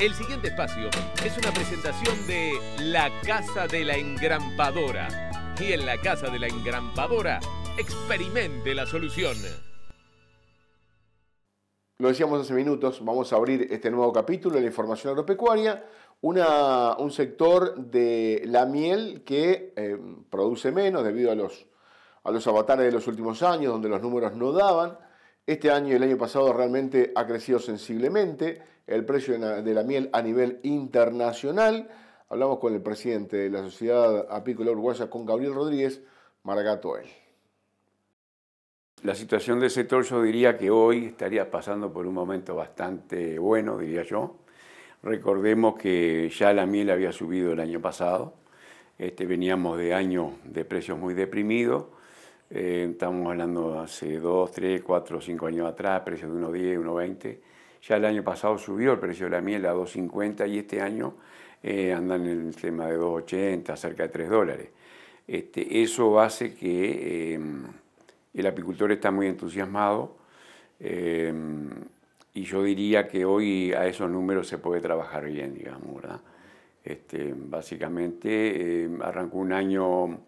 El siguiente espacio es una presentación de La Casa de la Engrampadora. Y en la Casa de la Engrampadora, experimente la solución. Lo decíamos hace minutos, vamos a abrir este nuevo capítulo de la información agropecuaria, una, un sector de la miel que eh, produce menos debido a los, a los avatares de los últimos años, donde los números no daban. Este año y el año pasado realmente ha crecido sensiblemente el precio de la miel a nivel internacional. Hablamos con el presidente de la Sociedad Apícola Uruguaya, con Gabriel Rodríguez Margatoel. La situación del sector yo diría que hoy estaría pasando por un momento bastante bueno, diría yo. Recordemos que ya la miel había subido el año pasado, este, veníamos de años de precios muy deprimidos, eh, estamos hablando hace 2, 3, 4, 5 años atrás, precios de 1,10, 1,20 ya el año pasado subió el precio de la miel a 2,50 y este año eh, andan en el tema de 2,80, cerca de 3 dólares. Este, eso hace que em, el apicultor está muy entusiasmado em, y yo diría que hoy a esos números se puede trabajar bien, digamos, este, básicamente em, arrancó un año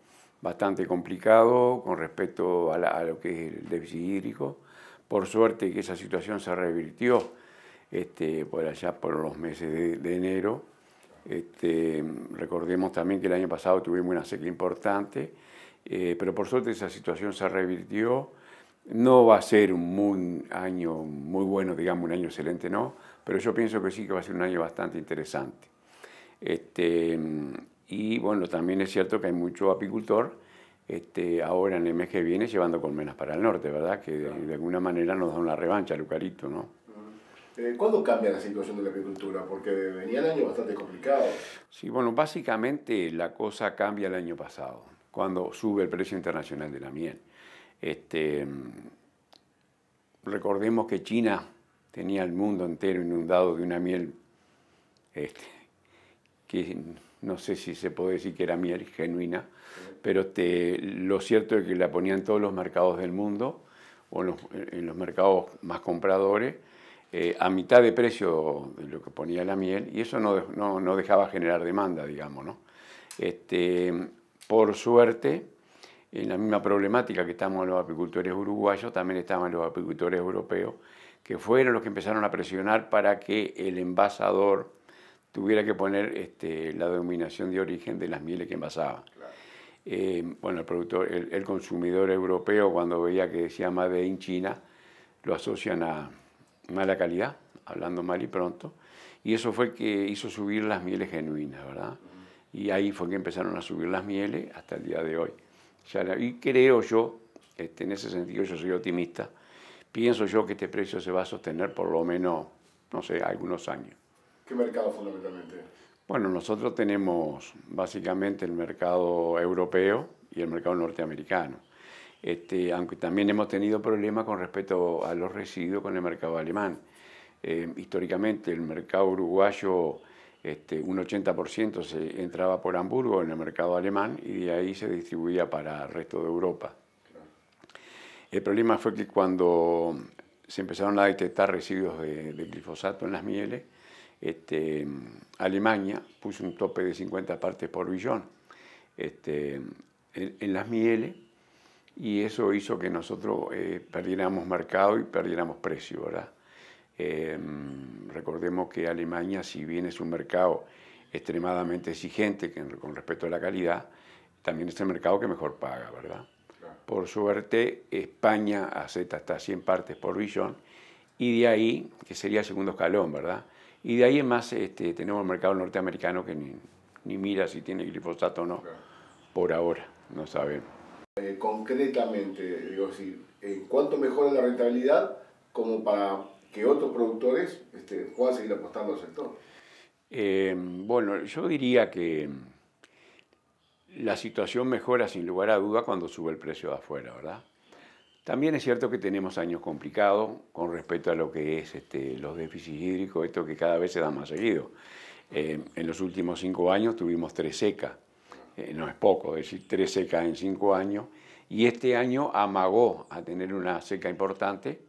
bastante complicado con respecto a lo que es el déficit hídrico. Por suerte que esa situación se revirtió este, por allá por los meses de, enero. Este, recordemos también que el año pasado tuvimos una sequía importante, eh, pero por suerte esa situación se revirtió. No va a ser un, año muy bueno, digamos, un año excelente, no, pero yo pienso que sí que va a ser un año bastante interesante. Este, y bueno, también es cierto que hay mucho apicultor este, ahora en el mes que viene llevando colmenas para el norte, ¿verdad? Que de, alguna manera nos da una revancha, Lucarito, ¿no? Eh, ¿Cuándo cambia la situación de la agricultura? Porque venía el año bastante complicado. Sí, bueno, básicamente la cosa cambia el año pasado, cuando sube el precio internacional de la miel. Este, mm, recordemos que China tenía el mundo entero inundado de una miel este, que no sé si se puede decir que era miel genuina, pero este, lo cierto es que la ponían en todos los mercados del mundo o en los mercados más compradores eh, a mitad de precio de lo que ponía la miel y eso no, no, no dejaba generar demanda, digamos. ¿no? Este, por suerte, en la misma problemática que estamos los apicultores uruguayos, también estaban los apicultores europeos, que fueron los que empezaron a presionar para que el envasador tuviera que poner este, la denominación de origen de las mieles que envasaba. Eh, bueno, el, productor, el, el consumidor europeo cuando veía que decía Made in China, lo asocian a, mala calidad, hablando mal y pronto, y eso fue que hizo subir las mieles genuinas, ¿verdad? Y ahí fue que empezaron a subir las mieles hasta el día de hoy. Ya y creo yo, este, en ese sentido yo soy optimista, pienso yo que este precio se va a sostener por lo menos, no sé, algunos años. ¿Qué mercado fundamentalmente? Bueno, nosotros tenemos básicamente el mercado europeo y el mercado norteamericano. Este, aunque también hemos tenido problemas con respecto a los residuos con el mercado alemán. Eh, históricamente el mercado uruguayo, este, un 80% se entraba por Hamburgo en el mercado alemán y de ahí se distribuía para el resto de Europa. El problema fue que cuando se empezaron a detectar residuos de, glifosato en las mieles, este, Alemania puso un tope de 50 partes por billón. en las mieles y eso hizo que nosotros eh, perdiéramos mercado y perdiéramos precio, ¿verdad? Em, recordemos que Alemania, si bien es un mercado extremadamente exigente con respecto a la calidad, también es el mercado que mejor paga, ¿verdad? Por suerte, España acepta hasta 100 partes por billón y de ahí, que sería el segundo escalón, ¿verdad? Y de ahí en más este, tenemos el mercado norteamericano que ni, ni mira si tiene glifosato o no, por ahora, no sabemos. Eh, concretamente? Digo, ¿En cuánto mejora la rentabilidad como para que otros productores este, puedan seguir apostando al sector? Eh, bueno, yo diría que la situación mejora sin lugar a duda cuando sube el precio de afuera, ¿verdad? También es cierto que tenemos años complicados con respecto a lo que es este, los déficits hídricos, esto que cada vez se da más seguido. Eh, en los últimos cinco años tuvimos tres secas, eh, no es poco, es decir, tres secas en cinco años, y este año amagó a tener una seca importante,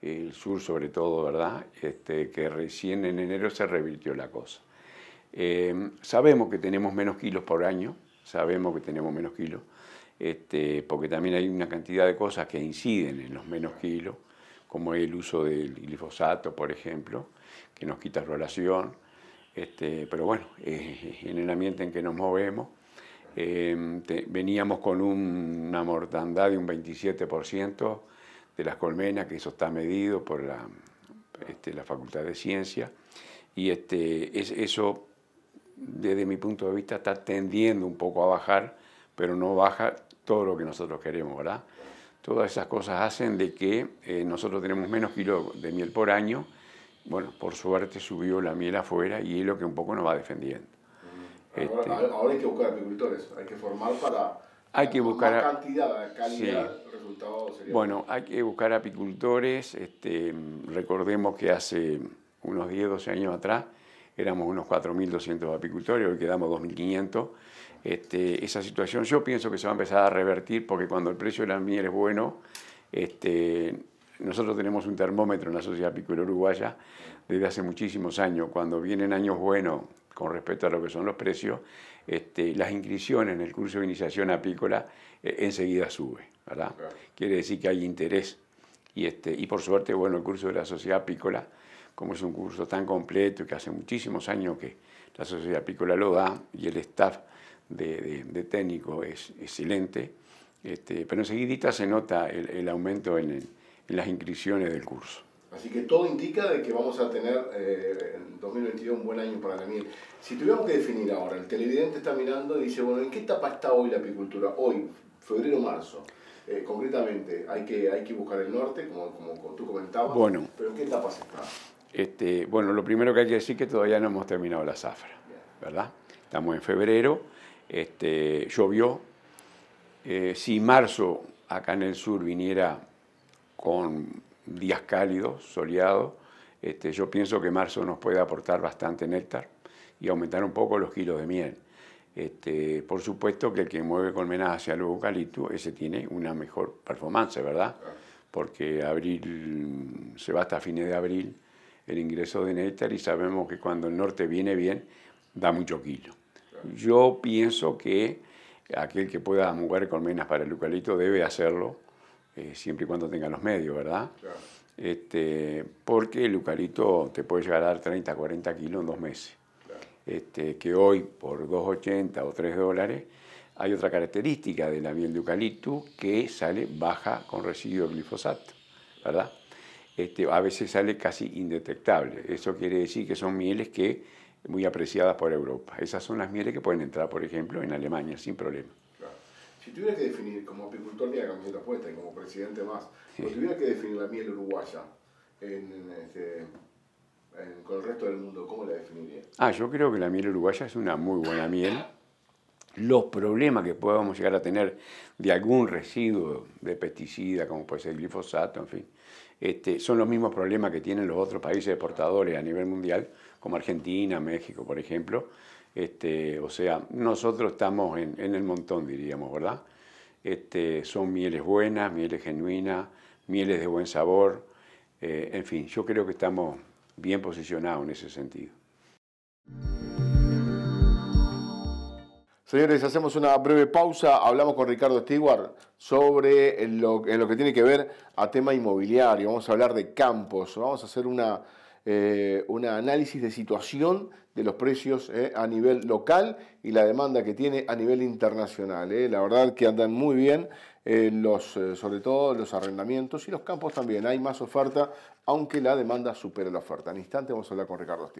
el sur sobre todo, ¿verdad? Este, que recién en enero se revirtió la cosa. Eh, sabemos que tenemos menos kilos por año, sabemos que tenemos menos kilos, este, porque también hay una cantidad de cosas que inciden en los menos kilos, como el uso del glifosato, por ejemplo, que nos quita floración, este, pero bueno, en el ambiente en que nos movemos, Em, veníamos con una mortandad de un 27% de las colmenas, que eso está medido por la, este, la Facultad de Ciencia, y este, es, eso, desde mi punto de vista, está tendiendo un poco a bajar, pero no baja todo lo que nosotros queremos, ¿verdad? Todas esas cosas hacen de que eh, nosotros tenemos menos kilos de miel por año, bueno, por suerte subió la miel afuera y es lo que un poco nos va defendiendo. Este, ahora, hay que buscar apicultores, hay que formar para hay que buscar cantidad, calidad, Bueno, hay que buscar apicultores. Este, recordemos que hace unos 10, 12 años atrás éramos unos 4.200 apicultores, hoy quedamos 2.500. Este, esa situación yo pienso que se va a empezar a revertir porque cuando el precio de la miel es bueno, este, nosotros tenemos un termómetro en la Sociedad Apicultora Uruguaya desde hace muchísimos años. Cuando vienen años buenos, con respecto a lo que son los precios, este, las inscripciones en el curso de iniciación apícola eh, enseguida sube, ¿verdad? Quiere decir que hay interés. Este, y, por suerte, bueno, el curso de la sociedad apícola, como es un curso tan completo que hace muchísimos años que la sociedad apícola lo da y el staff de, técnico es excelente, este, pero enseguidita se nota el, aumento en las inscripciones del curso. Así que todo indica de que vamos a tener eh, en 2022 un buen año para la Si tuviéramos que definir ahora, el televidente está mirando y dice, bueno, ¿en qué etapa está hoy la apicultura? Hoy, febrero, marzo. Eh, concretamente, hay que, hay que buscar el norte, como, como tú comentabas. Bueno. Pero ¿en qué etapas está? Este, bueno, lo primero que hay que decir es que todavía no hemos terminado la zafra, ¿verdad? Estamos en febrero, este, llovió. Eh, si marzo acá en el sur viniera con días cálidos, soleados. Este, yo pienso que marzo nos puede aportar bastante néctar y aumentar un poco los kilos de miel. Este, por supuesto que el que mueve colmenas hacia el eucalipto, ese tiene una mejor performance, ¿verdad? Porque abril se va hasta fines de abril el ingreso de néctar y sabemos que cuando el norte viene bien, da mucho kilo. Yo pienso que aquel que pueda mover colmenas para el eucalipto debe hacerlo eh, siempre y cuando tenga los medios, ¿verdad? Este, porque el eucalipto te puede llegar a dar 30, 40 kilos en dos meses. Este, que hoy por 2,80 o 3 dólares hay otra característica de la miel de eucalipto que sale baja con residuo de glifosato, ¿verdad? Este, a veces sale casi indetectable. Eso quiere decir que son mieles que muy apreciadas por Europa. Esas son las mieles que pueden entrar, por ejemplo, en Alemania sin problema. Si tuviera que definir, como apicultor la apuesta y como presidente más, si tuviera que definir la miel uruguaya este, con el resto del mundo, ¿cómo la definiría? Ah, yo creo que la miel uruguaya es una muy buena miel. Los problemas que podemos llegar a tener de algún residuo de pesticida, como puede ser el glifosato, en fin, este, son los mismos problemas que tienen los otros países exportadores a nivel mundial, como Argentina, México, por ejemplo este, o sea, nosotros estamos en, el montón, diríamos, ¿verdad? Este, son mieles buenas, mieles genuinas, mieles de buen sabor. Eh, en fin, yo creo que estamos bien posicionados en ese sentido. Señores, hacemos una breve pausa. Hablamos con Ricardo Stewart sobre lo, lo que tiene que ver a tema inmobiliario. Vamos a hablar de campos. Vamos a hacer una, eh, un análisis de situación de los precios eh, a nivel local y la demanda que tiene a nivel internacional. Eh. La verdad que andan muy bien, los, sobre todo los arrendamientos y los campos también. Hay más oferta, aunque la demanda supera la oferta. En instante vamos a hablar con Ricardo